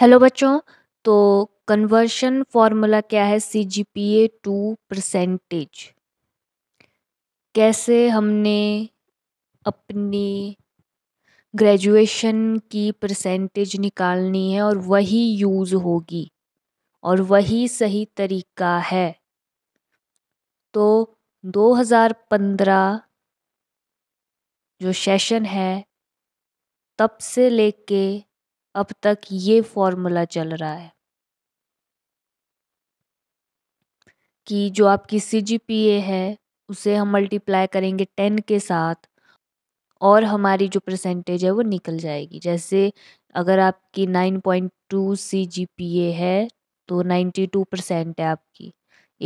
hello बच्चों तो conversion formula क्या है C G P A to percentage कैसे हमने अपनी ग्रेजुएशन की परसेंटेज निकालनी है और वही यूज़ होगी और वही सही तरीका है तो 2015 जो सेशन है तब से लेके अब तक ये फॉर्मूला चल रहा है कि जो आपकी सी है उसे हम मल्टीप्लाई करेंगे टेन के साथ और हमारी जो परसेंटेज है वो निकल जाएगी जैसे अगर आपकी nine point two C G P A है तो नाइन्टी टू परसेंट है आपकी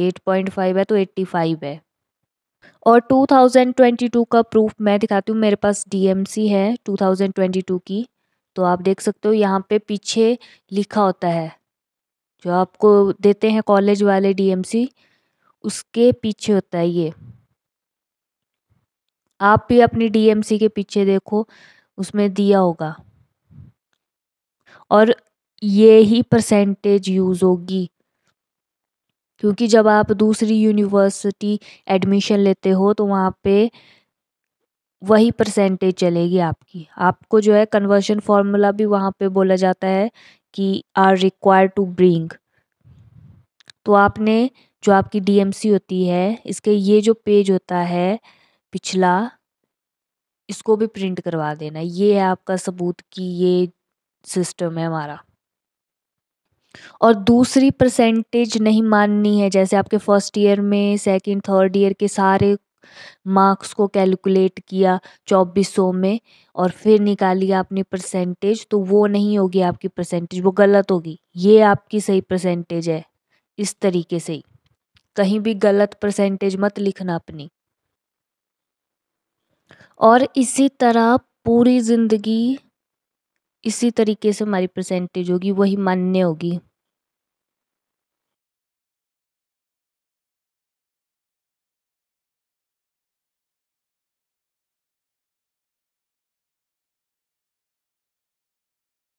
एट पॉइंट फाइव है तो एट्टी फाइव है और टू थाउजेंड ट्वेंटी टू का प्रूफ मैं दिखाती हूँ मेरे पास डी एम सी है टू थाउजेंड ट्वेंटी टू की तो आप देख सकते हो यहाँ पे पीछे लिखा होता है जो आपको देते हैं कॉलेज वाले डीएमसी उसके पीछे होता है ये आप भी अपनी डीएमसी के पीछे देखो उसमें दिया होगा और ये ही परसेंटेज यूज़ होगी क्योंकि जब आप दूसरी यूनिवर्सिटी एडमिशन लेते हो तो वहाँ पे वही परसेंटेज चलेगी आपकी आपको जो है कन्वर्शन फार्मूला भी वहाँ पे बोला जाता है कि आर रिक्वायर टू ब्रिंग तो आपने जो आपकी डीएमसी होती है इसके ये जो पेज होता है पिछला इसको भी प्रिंट करवा देना ये है आपका सबूत कि ये सिस्टम है हमारा और दूसरी परसेंटेज नहीं माननी है जैसे आपके फर्स्ट ईयर में सेकंड थर्ड ईयर के सारे मार्क्स को कैलकुलेट किया सौ में और फिर निकाली आपने परसेंटेज तो वो नहीं होगी आपकी परसेंटेज वो गलत होगी ये आपकी सही परसेंटेज है इस तरीके से ही कहीं भी गलत परसेंटेज मत लिखना अपनी और इसी तरह पूरी ज़िंदगी इसी तरीके से हमारी परसेंटेज होगी वही मान्य होगी